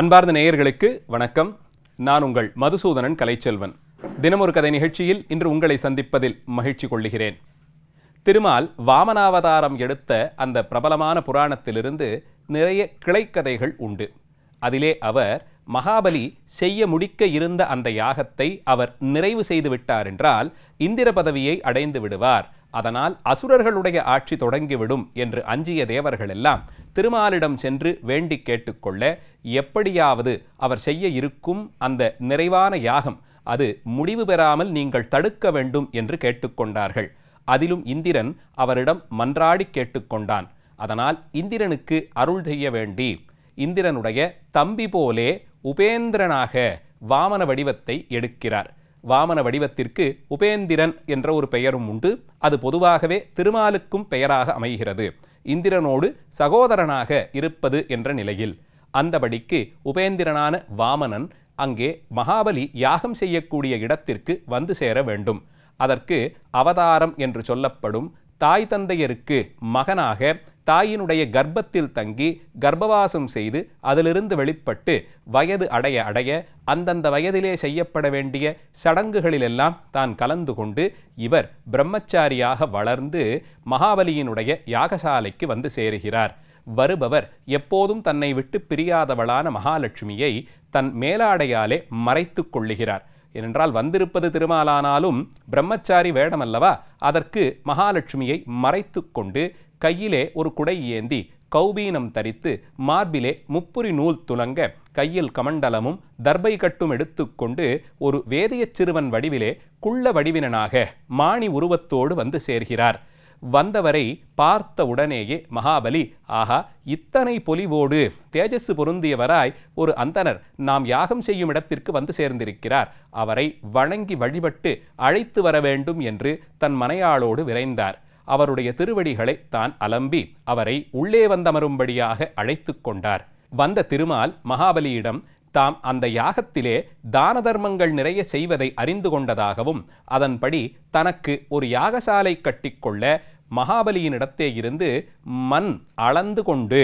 அன்பார்ந்த நேயர்களுக்கு வணக்கம் நான் உங்கள் மதுசூதனன் கலைச்செல்வன் தினமொரு கதை நிகழ்ச்சியில் இன்று உங்களை சந்திப்பதில் மகிழ்ச்சி கொள்ளுகிறேன் திருமால் வாமனாவதாரம் எடுத்த அந்த பிரபலமான புராணத்திலிருந்து நிறைய கிளைக்கதைகள் உண்டு அதிலே அவர் மகாபலி செய்ய முடிக்க இருந்த அந்த யாகத்தை அவர் நிறைவு செய்து விட்டார் என்றால் இந்திர பதவியை அடைந்து விடுவார் அதனால் அசுரர்களுடைய ஆட்சி தொடங்கிவிடும் என்று அஞ்சிய தேவர்கள் எல்லாம் திருமாலிடம் சென்று வேண்டி கேட்டுக்கொள்ள எப்படியாவது அவர் செய்ய இருக்கும் அந்த நிறைவான யாகம் அது முடிவு பெறாமல் நீங்கள் தடுக்க வேண்டும் என்று கேட்டுக்கொண்டார்கள் அதிலும் இந்திரன் அவரிடம் மன்றாடி கேட்டுக்கொண்டான் அதனால் இந்திரனுக்கு அருள் செய்ய வேண்டி இந்திரனுடைய தம்பி போலே உபேந்திரனாக வாமன வடிவத்தை எடுக்கிறார் வாமன வடிவத்திற்கு உபேந்திரன் என்ற ஒரு பெயரும் உண்டு அது பொதுவாகவே திருமாலுக்கும் பெயராக அமைகிறது இந்திரனோடு சகோதரனாக இருப்பது என்ற நிலையில் அந்தபடிக்கு உபேந்திரனான வாமனன் அங்கே மகாபலி யாகம் செய்யக்கூடிய இடத்திற்கு வந்து சேர வேண்டும் அதற்கு அவதாரம் என்று சொல்லப்படும் தாய் தந்தையருக்கு மகனாக தாயினுடைய கர்ப்பத்தில் தங்கி கர்ப்பவாசம் செய்து அதிலிருந்து வெளிப்பட்டு வயது அடைய அடைய அந்தந்த வயதிலே செய்யப்பட வேண்டிய சடங்குகளிலெல்லாம் தான் கலந்து கொண்டு இவர் பிரம்மச்சாரியாக வளர்ந்து மகாபலியினுடைய யாகசாலைக்கு வந்து சேருகிறார் வருபவர் எப்போதும் தன்னை விட்டு பிரியாதவளான மகாலட்சுமியை தன் மேலாடையாலே மறைத்து கொள்ளுகிறார் ஏனென்றால் வந்திருப்பது திருமாலானாலும் பிரம்மச்சாரி வேடமல்லவா அதற்கு மகாலட்சுமியை மறைத்து கொண்டு கையிலே ஒரு குடை ஏந்தி கௌபீனம் தரித்து மார்பிலே முப்புரி நூல் துலங்க கையில் கமண்டலமும் தர்பை கட்டும் எடுத்துக்கொண்டு ஒரு வேதியச் சிறுவன் வடிவிலே குள்ள வடிவினனாக மாணி உருவத்தோடு வந்து சேர்கிறார் வந்தவரை பார்த்த உடனேயே மகாபலி ஆஹா இத்தனை பொலிவோடு தேஜஸ் பொருந்தியவராய் ஒரு அந்தனர் நாம் யாகம் செய்யும் இடத்திற்கு வந்து சேர்ந்திருக்கிறார் அவரை வணங்கி வழிபட்டு அழைத்து வர வேண்டும் என்று தன் மனையாளோடு விரைந்தார் அவருடைய திருவடிகளை தான் அலம்பி அவரை உள்ளே வந்தமரும்படியாக அழைத்து கொண்டார் வந்த திருமால் மகாபலியிடம் தாம் அந்த யாகத்திலே தான தர்மங்கள் நிறைய செய்வதை அறிந்து கொண்டதாகவும் அதன்படி தனக்கு ஒரு யாகசாலை கட்டிக்கொள்ள மகாபலியினிடத்தே இருந்து மண் அளந்து கொண்டு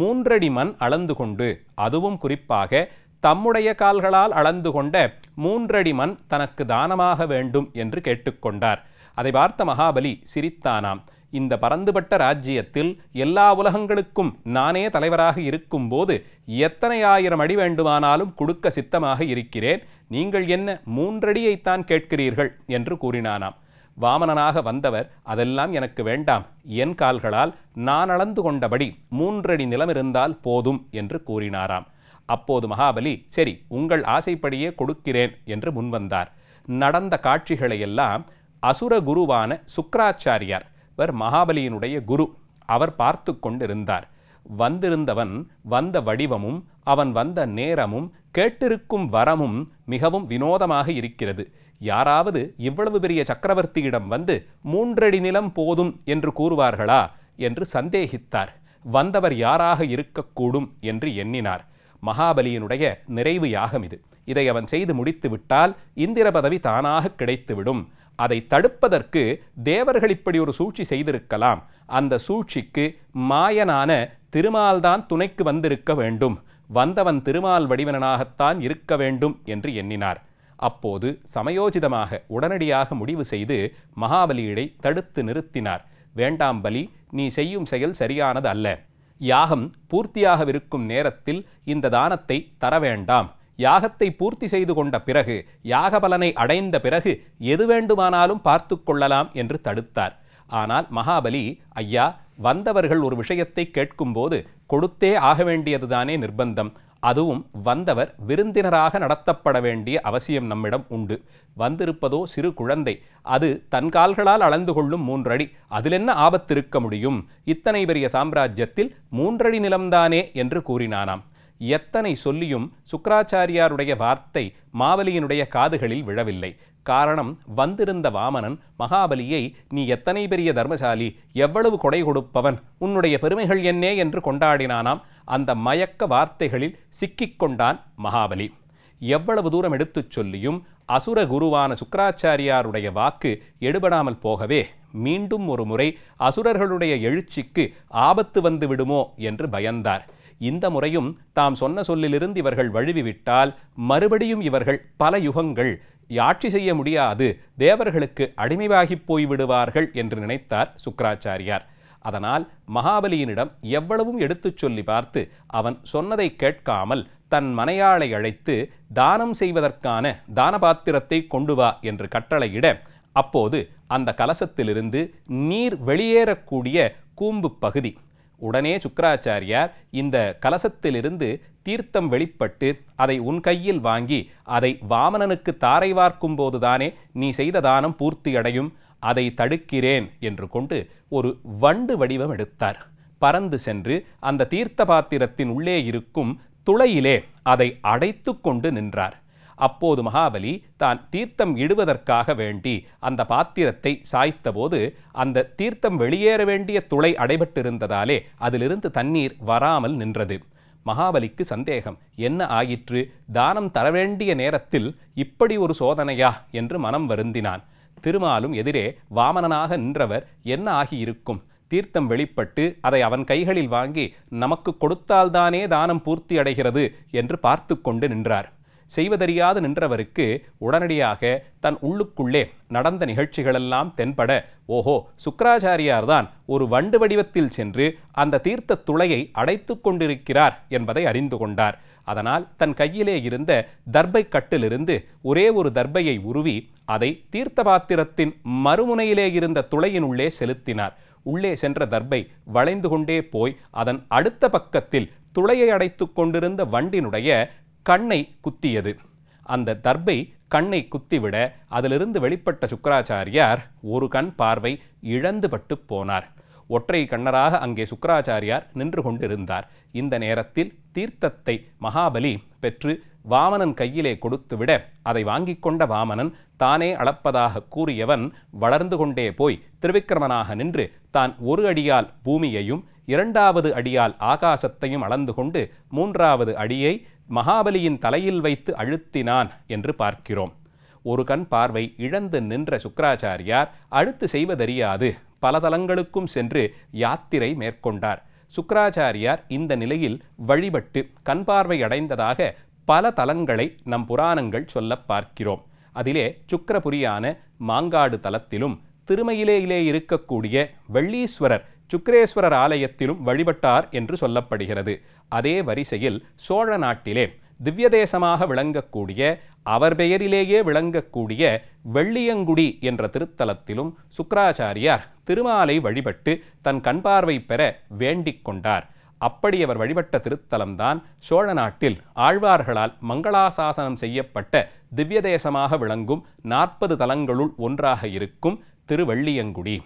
மூன்றடி மண் அளந்து கொண்டு அதுவும் குறிப்பாக தம்முடைய கால்களால் அளந்து கொண்ட மூன்றடி மண் தனக்கு தானமாக வேண்டும் என்று கேட்டுக்கொண்டார் அதை பார்த்த மகாபலி சிரித்தானாம் இந்த பரந்துபட்ட ராஜ்யத்தில் எல்லா உலகங்களுக்கும் நானே தலைவராக இருக்கும்போது எத்தனை ஆயிரம் அடி வேண்டுமானாலும் கொடுக்க சித்தமாக இருக்கிறேன் நீங்கள் என்ன மூன்றடியைத்தான் கேட்கிறீர்கள் என்று கூறினானாம் வாமனனாக வந்தவர் அதெல்லாம் எனக்கு வேண்டாம் என் கால்களால் நான் அளந்து கொண்டபடி மூன்றடி நிலம் இருந்தால் போதும் என்று கூறினாராம் அப்போது மகாபலி சரி உங்கள் ஆசைப்படியே கொடுக்கிறேன் என்று முன்வந்தார் நடந்த காட்சிகளையெல்லாம் அசுர குருவான சுக்கராச்சாரியார் இவர் மகாபலியினுடைய குரு அவர் பார்த்து கொண்டிருந்தார் வந்திருந்தவன் வந்த வடிவமும் அவன் வந்த நேரமும் கேட்டிருக்கும் வரமும் மிகவும் வினோதமாக இருக்கிறது யாராவது இவ்வளவு பெரிய சக்கரவர்த்தியிடம் வந்து மூன்றடி நிலம் போதும் என்று கூறுவார்களா என்று சந்தேகித்தார் வந்தவர் யாராக இருக்கக்கூடும் என்று எண்ணினார் மகாபலியினுடைய நிறைவு யாகம் இது இதை அவன் செய்து முடித்துவிட்டால் இந்திர பதவி தானாக கிடைத்துவிடும் அதை தடுப்பதற்கு தேவர்கள் இப்படி ஒரு சூழ்ச்சி செய்திருக்கலாம் அந்த சூழ்ச்சிக்கு மாயனான திருமால்தான் துணைக்கு வந்திருக்க வேண்டும் வந்தவன் திருமால் வடிவனாகத்தான் இருக்க வேண்டும் என்று எண்ணினார் அப்போது சமயோஜிதமாக உடனடியாக முடிவு செய்து மகாபலியிடை தடுத்து நிறுத்தினார் வேண்டாம் பலி நீ செய்யும் செயல் சரியானது அல்ல யாகம் பூர்த்தியாகவிருக்கும் நேரத்தில் இந்த தானத்தை தர வேண்டாம் யாகத்தை பூர்த்தி செய்து கொண்ட பிறகு யாக பலனை அடைந்த பிறகு எது வேண்டுமானாலும் பார்த்து கொள்ளலாம் என்று தடுத்தார் ஆனால் மகாபலி ஐயா வந்தவர்கள் ஒரு விஷயத்தை கேட்கும்போது கொடுத்தே ஆக வேண்டியதுதானே நிர்பந்தம் அதுவும் வந்தவர் விருந்தினராக நடத்தப்பட வேண்டிய அவசியம் நம்மிடம் உண்டு வந்திருப்பதோ சிறு குழந்தை அது தன் கால்களால் அளந்து கொள்ளும் மூன்றடி அதிலென்ன ஆபத்திருக்க முடியும் இத்தனை பெரிய சாம்ராஜ்யத்தில் மூன்றடி நிலம்தானே என்று கூறினானாம் எத்தனை சொல்லியும் சுக்கராச்சாரியாருடைய வார்த்தை மாவலியினுடைய காதுகளில் விழவில்லை காரணம் வந்திருந்த வாமனன் மகாபலியை நீ எத்தனை பெரிய தர்மசாலி எவ்வளவு கொடை கொடுப்பவன் உன்னுடைய பெருமைகள் என்னே என்று கொண்டாடினானாம் அந்த மயக்க வார்த்தைகளில் சிக்கிக்கொண்டான் மகாபலி எவ்வளவு தூரம் எடுத்துச் சொல்லியும் அசுர குருவான சுக்கராச்சாரியாருடைய வாக்கு எடுபடாமல் போகவே மீண்டும் ஒரு முறை அசுரர்களுடைய எழுச்சிக்கு ஆபத்து வந்து விடுமோ என்று பயந்தார் இந்த முறையும் தாம் சொன்ன சொல்லிலிருந்து இவர்கள் வழுவிவிட்டால் மறுபடியும் இவர்கள் பல யுகங்கள் யாட்சி செய்ய முடியாது தேவர்களுக்கு அடிமையாகிப் போய்விடுவார்கள் என்று நினைத்தார் சுக்கராச்சாரியார் அதனால் மகாபலியினிடம் எவ்வளவும் எடுத்துச் சொல்லி பார்த்து அவன் சொன்னதை கேட்காமல் தன் மனையாளை அழைத்து தானம் செய்வதற்கான தானபாத்திரத்தை கொண்டு வா என்று கட்டளையிட அப்போது அந்த கலசத்திலிருந்து நீர் வெளியேறக்கூடிய கூம்பு பகுதி உடனே சுக்கராச்சாரியார் இந்த கலசத்திலிருந்து தீர்த்தம் வெளிப்பட்டு அதை உன் கையில் வாங்கி அதை வாமனனுக்கு தாரை வார்க்கும் போதுதானே நீ செய்த தானம் பூர்த்தியடையும் அதை தடுக்கிறேன் என்று கொண்டு ஒரு வண்டு வடிவம் எடுத்தார் பறந்து சென்று அந்த தீர்த்த பாத்திரத்தின் உள்ளே இருக்கும் துளையிலே அதை அடைத்து கொண்டு நின்றார் அப்போது மகாபலி தான் தீர்த்தம் இடுவதற்காக வேண்டி அந்த பாத்திரத்தை சாய்த்தபோது அந்த தீர்த்தம் வெளியேற வேண்டிய துளை அடைபட்டிருந்ததாலே அதிலிருந்து தண்ணீர் வராமல் நின்றது மகாபலிக்கு சந்தேகம் என்ன ஆயிற்று தானம் தரவேண்டிய நேரத்தில் இப்படி ஒரு சோதனையா என்று மனம் வருந்தினான் திருமாலும் எதிரே வாமனனாக நின்றவர் என்ன ஆகியிருக்கும் தீர்த்தம் வெளிப்பட்டு அதை அவன் கைகளில் வாங்கி நமக்கு கொடுத்தால்தானே தானம் பூர்த்தி அடைகிறது என்று பார்த்து கொண்டு நின்றார் செய்வதறியாது நின்றவருக்கு உடனடியாக தன் உள்ளுக்குள்ளே நடந்த நிகழ்ச்சிகளெல்லாம் தென்பட ஓஹோ சுக்கராச்சாரியார்தான் ஒரு வண்டு வடிவத்தில் சென்று அந்த தீர்த்த துளையை அடைத்து கொண்டிருக்கிறார் என்பதை அறிந்து கொண்டார் அதனால் தன் கையிலே இருந்த தர்பை கட்டிலிருந்து ஒரே ஒரு தர்பையை உருவி அதை தீர்த்த பாத்திரத்தின் மறுமுனையிலே இருந்த துளையினுள்ளே செலுத்தினார் உள்ளே சென்ற தர்பை வளைந்து கொண்டே போய் அதன் அடுத்த பக்கத்தில் துளையை அடைத்து கொண்டிருந்த வண்டினுடைய கண்ணை குத்தியது அந்த தர்பை கண்ணை குத்திவிட அதிலிருந்து வெளிப்பட்ட சுக்கராச்சாரியார் ஒரு கண் பார்வை இழந்துபட்டு போனார் ஒற்றை கண்ணராக அங்கே சுக்கராச்சாரியார் நின்று கொண்டிருந்தார் இந்த நேரத்தில் தீர்த்தத்தை மகாபலி பெற்று வாமனன் கையிலே கொடுத்துவிட அதை வாங்கி கொண்ட வாமனன் தானே அளப்பதாக கூறியவன் வளர்ந்து கொண்டே போய் திருவிக்கிரமனாக நின்று தான் ஒரு அடியால் பூமியையும் இரண்டாவது அடியால் ஆகாசத்தையும் அளந்து கொண்டு மூன்றாவது அடியை மகாபலியின் தலையில் வைத்து அழுத்தினான் என்று பார்க்கிறோம் ஒரு கண் பார்வை இழந்து நின்ற சுக்கராச்சாரியார் அழுத்து செய்வதறியாது பல தலங்களுக்கும் சென்று யாத்திரை மேற்கொண்டார் சுக்கராச்சாரியார் இந்த நிலையில் வழிபட்டு கண் பார்வை அடைந்ததாக பல தலங்களை நம் புராணங்கள் சொல்ல பார்க்கிறோம் அதிலே சுக்கரபுரியான மாங்காடு தலத்திலும் திருமயிலேயிலே இருக்கக்கூடிய வெள்ளீஸ்வரர் சுக்ரேஸ்வரர் ஆலயத்திலும் வழிபட்டார் என்று சொல்லப்படுகிறது அதே வரிசையில் சோழ நாட்டிலே திவ்யதேசமாக விளங்கக்கூடிய அவர் பெயரிலேயே விளங்கக்கூடிய வெள்ளியங்குடி என்ற திருத்தலத்திலும் சுக்கராச்சாரியார் திருமாலை வழிபட்டு தன் கண்பார்வை பெற வேண்டிக் கொண்டார் அப்படி அவர் வழிபட்ட திருத்தலம்தான் சோழ நாட்டில் ஆழ்வார்களால் மங்களாசாசனம் செய்யப்பட்ட திவ்யதேசமாக விளங்கும் நாற்பது தலங்களுள் ஒன்றாக இருக்கும் திருவள்ளியங்குடி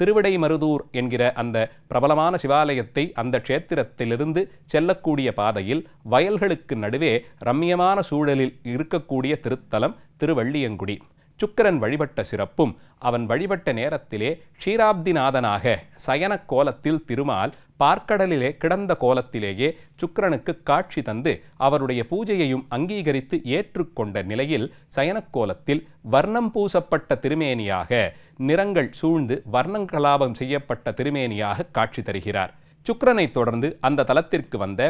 திருவிடைமருதூர் என்கிற அந்த பிரபலமான சிவாலயத்தை அந்த க்ஷேத்திரத்திலிருந்து செல்லக்கூடிய பாதையில் வயல்களுக்கு நடுவே ரம்யமான சூழலில் இருக்கக்கூடிய திருத்தலம் திருவள்ளியங்குடி சுக்கரன் வழிபட்ட சிறப்பும் அவன் வழிபட்ட நேரத்திலே க்ஷீராப்திநாதனாக சயனக் கோலத்தில் திருமால் பார்க்கடலிலே கிடந்த கோலத்திலேயே சுக்கிரனுக்கு காட்சி தந்து அவருடைய பூஜையையும் அங்கீகரித்து ஏற்றுக்கொண்ட நிலையில் சயனக்கோலத்தில் வர்ணம் பூசப்பட்ட திருமேனியாக நிறங்கள் சூழ்ந்து வர்ணங்கலாபம் செய்யப்பட்ட திருமேனியாக காட்சி தருகிறார் சுக்கிரனை தொடர்ந்து அந்த தலத்திற்கு வந்த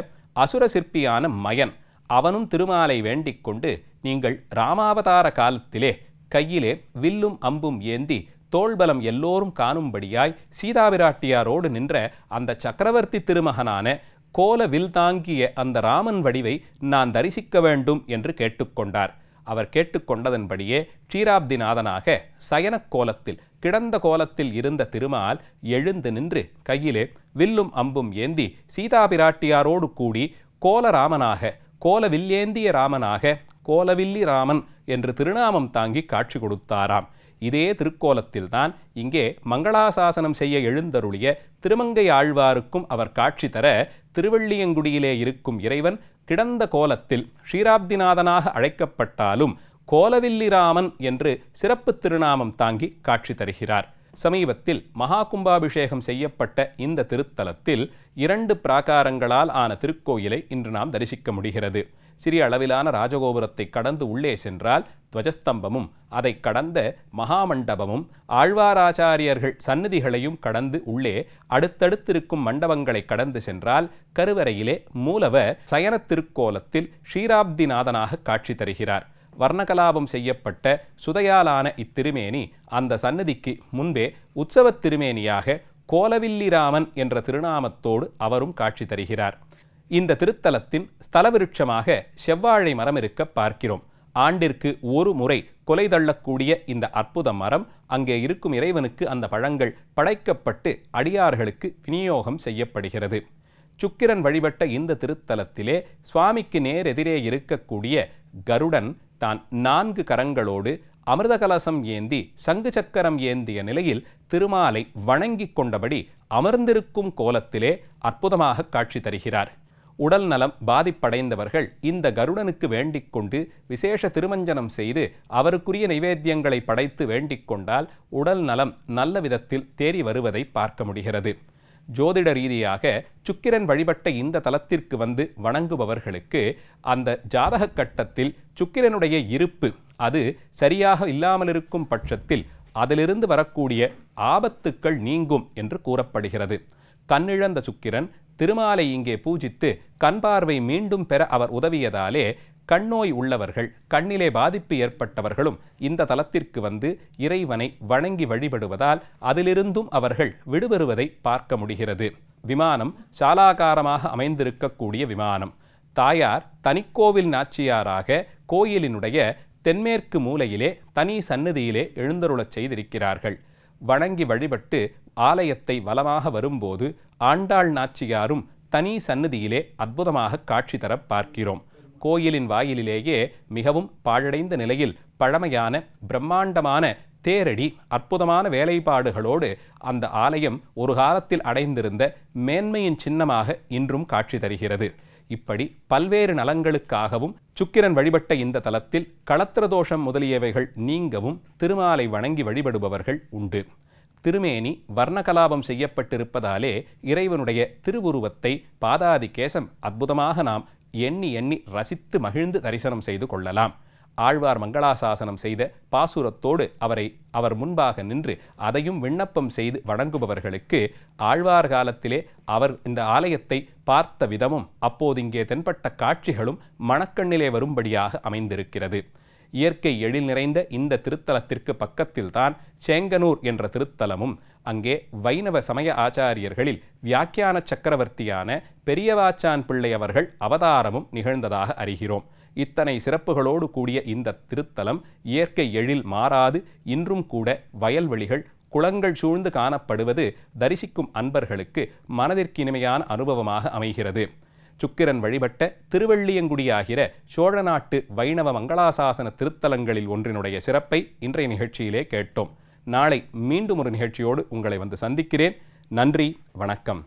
அசுர சிற்பியான மயன் அவனும் திருமாலை வேண்டிக் கொண்டு நீங்கள் ராமாவதார காலத்திலே கையிலே வில்லும் அம்பும் ஏந்தி தோள்பலம் எல்லோரும் காணும்படியாய் சீதாபிராட்டியாரோடு நின்ற அந்த சக்கரவர்த்தி திருமகனான கோல வில் தாங்கிய அந்த ராமன் வடிவை நான் தரிசிக்க வேண்டும் என்று கேட்டுக்கொண்டார் அவர் கேட்டுக்கொண்டதன்படியே க்ஷீராப்திநாதனாக சயன கோலத்தில் கிடந்த கோலத்தில் இருந்த திருமால் எழுந்து நின்று கையிலே வில்லும் அம்பும் ஏந்தி சீதாபிராட்டியாரோடு கூடி கோலராமனாக கோலவில்லேந்திய ராமனாக கோலவில்லி ராமன் என்று திருநாமம் தாங்கி காட்சி கொடுத்தாராம் இதே திருக்கோலத்தில்தான் இங்கே மங்களாசாசனம் செய்ய எழுந்தருளிய திருமங்கை ஆழ்வாருக்கும் அவர் காட்சி தர திருவள்ளியங்குடியிலே இருக்கும் இறைவன் கிடந்த கோலத்தில் ஸ்ரீராப்திநாதனாக அழைக்கப்பட்டாலும் கோலவில்லிராமன் என்று சிறப்பு திருநாமம் தாங்கி காட்சி தருகிறார் சமீபத்தில் மகா கும்பாபிஷேகம் செய்யப்பட்ட இந்த திருத்தலத்தில் இரண்டு பிராகாரங்களால் ஆன திருக்கோயிலை இன்று நாம் தரிசிக்க முடிகிறது சிறிய அளவிலான ராஜகோபுரத்தை கடந்து உள்ளே சென்றால் துவஜஸ்தம்பமும் அதை கடந்த மகாமண்டபமும் ஆழ்வாராச்சாரியர்கள் சன்னதிகளையும் கடந்து உள்ளே அடுத்தடுத்திருக்கும் மண்டபங்களை கடந்து சென்றால் கருவறையிலே மூலவர் சயன திருக்கோலத்தில் ஷீராப்திநாதனாக காட்சி தருகிறார் வர்ணகலாபம் செய்யப்பட்ட சுதையாலான இத்திருமேனி அந்த சன்னதிக்கு முன்பே உற்சவத் திருமேனியாக கோலவில்லிராமன் என்ற திருநாமத்தோடு அவரும் காட்சி தருகிறார் இந்த திருத்தலத்தின் ஸ்தலவிருட்சமாக செவ்வாழை மரம் இருக்க பார்க்கிறோம் ஆண்டிற்கு ஒரு முறை கொலை தள்ளக்கூடிய இந்த அற்புத மரம் அங்கே இருக்கும் இறைவனுக்கு அந்த பழங்கள் படைக்கப்பட்டு அடியார்களுக்கு விநியோகம் செய்யப்படுகிறது சுக்கிரன் வழிபட்ட இந்த திருத்தலத்திலே சுவாமிக்கு நேரெதிரே இருக்கக்கூடிய கருடன் தான் நான்கு கரங்களோடு அமிர்த கலசம் ஏந்தி சங்கு சக்கரம் ஏந்திய நிலையில் திருமாலை வணங்கிக் கொண்டபடி அமர்ந்திருக்கும் கோலத்திலே அற்புதமாக காட்சி தருகிறார் உடல் நலம் பாதிப்படைந்தவர்கள் இந்த கருடனுக்கு வேண்டிக் கொண்டு விசேஷ திருமஞ்சனம் செய்து அவருக்குரிய நைவேத்தியங்களை படைத்து வேண்டிக் கொண்டால் உடல் நலம் நல்ல விதத்தில் தேறி வருவதை பார்க்க முடிகிறது ஜோதிட ரீதியாக சுக்கிரன் வழிபட்ட இந்த தலத்திற்கு வந்து வணங்குபவர்களுக்கு அந்த ஜாதக கட்டத்தில் சுக்கிரனுடைய இருப்பு அது சரியாக இல்லாமல் இருக்கும் பட்சத்தில் அதிலிருந்து வரக்கூடிய ஆபத்துக்கள் நீங்கும் என்று கூறப்படுகிறது கண்ணிழந்த சுக்கிரன் திருமாலை இங்கே பூஜித்து கண்பார்வை மீண்டும் பெற அவர் உதவியதாலே கண்ணோய் உள்ளவர்கள் கண்ணிலே பாதிப்பு ஏற்பட்டவர்களும் இந்த தலத்திற்கு வந்து இறைவனை வணங்கி வழிபடுவதால் அதிலிருந்தும் அவர்கள் விடுபெறுவதை பார்க்க முடிகிறது விமானம் சாலாகாரமாக அமைந்திருக்கக்கூடிய விமானம் தாயார் தனிக்கோவில் நாச்சியாராக கோயிலினுடைய தென்மேற்கு மூலையிலே தனி சன்னதியிலே எழுந்தருளச் செய்திருக்கிறார்கள் வணங்கி வழிபட்டு ஆலயத்தை வலமாக வரும்போது ஆண்டாள் நாச்சியாரும் தனி சன்னதியிலே அற்புதமாக காட்சி தர பார்க்கிறோம் கோயிலின் வாயிலிலேயே மிகவும் பாழடைந்த நிலையில் பழமையான பிரம்மாண்டமான தேரடி அற்புதமான வேலைப்பாடுகளோடு அந்த ஆலயம் ஒரு காலத்தில் அடைந்திருந்த மேன்மையின் சின்னமாக இன்றும் காட்சி தருகிறது இப்படி பல்வேறு நலங்களுக்காகவும் சுக்கிரன் வழிபட்ட இந்த தலத்தில் களத்திரதோஷம் முதலியவைகள் நீங்கவும் திருமாலை வணங்கி வழிபடுபவர்கள் உண்டு திருமேனி வர்ணகலாபம் செய்யப்பட்டிருப்பதாலே இறைவனுடைய திருவுருவத்தை பாதாதி கேசம் அற்புதமாக நாம் எண்ணி எண்ணி ரசித்து மகிழ்ந்து தரிசனம் செய்து கொள்ளலாம் ஆழ்வார் மங்களாசாசனம் செய்த பாசுரத்தோடு அவரை அவர் முன்பாக நின்று அதையும் விண்ணப்பம் செய்து வணங்குபவர்களுக்கு ஆழ்வார் காலத்திலே அவர் இந்த ஆலயத்தை பார்த்த விதமும் அப்போது இங்கே தென்பட்ட காட்சிகளும் மணக்கண்ணிலே வரும்படியாக அமைந்திருக்கிறது இயற்கை எழில் நிறைந்த இந்த திருத்தலத்திற்கு பக்கத்தில்தான் சேங்கனூர் என்ற திருத்தலமும் அங்கே வைணவ சமய ஆச்சாரியர்களில் வியாக்கியான சக்கரவர்த்தியான பெரியவாச்சான் பிள்ளை அவர்கள் அவதாரமும் நிகழ்ந்ததாக அறிகிறோம் இத்தனை சிறப்புகளோடு கூடிய இந்த திருத்தலம் இயற்கை எழில் மாறாது இன்றும் கூட வயல்வெளிகள் குளங்கள் சூழ்ந்து காணப்படுவது தரிசிக்கும் அன்பர்களுக்கு மனதிற்கு இனிமையான அனுபவமாக அமைகிறது சுக்கிரன் வழிபட்ட திருவள்ளியங்குடியாகிற சோழ நாட்டு வைணவ மங்களாசாசன திருத்தலங்களில் ஒன்றினுடைய சிறப்பை இன்றைய நிகழ்ச்சியிலே கேட்டோம் நாளை மீண்டும் ஒரு நிகழ்ச்சியோடு உங்களை வந்து சந்திக்கிறேன் நன்றி வணக்கம்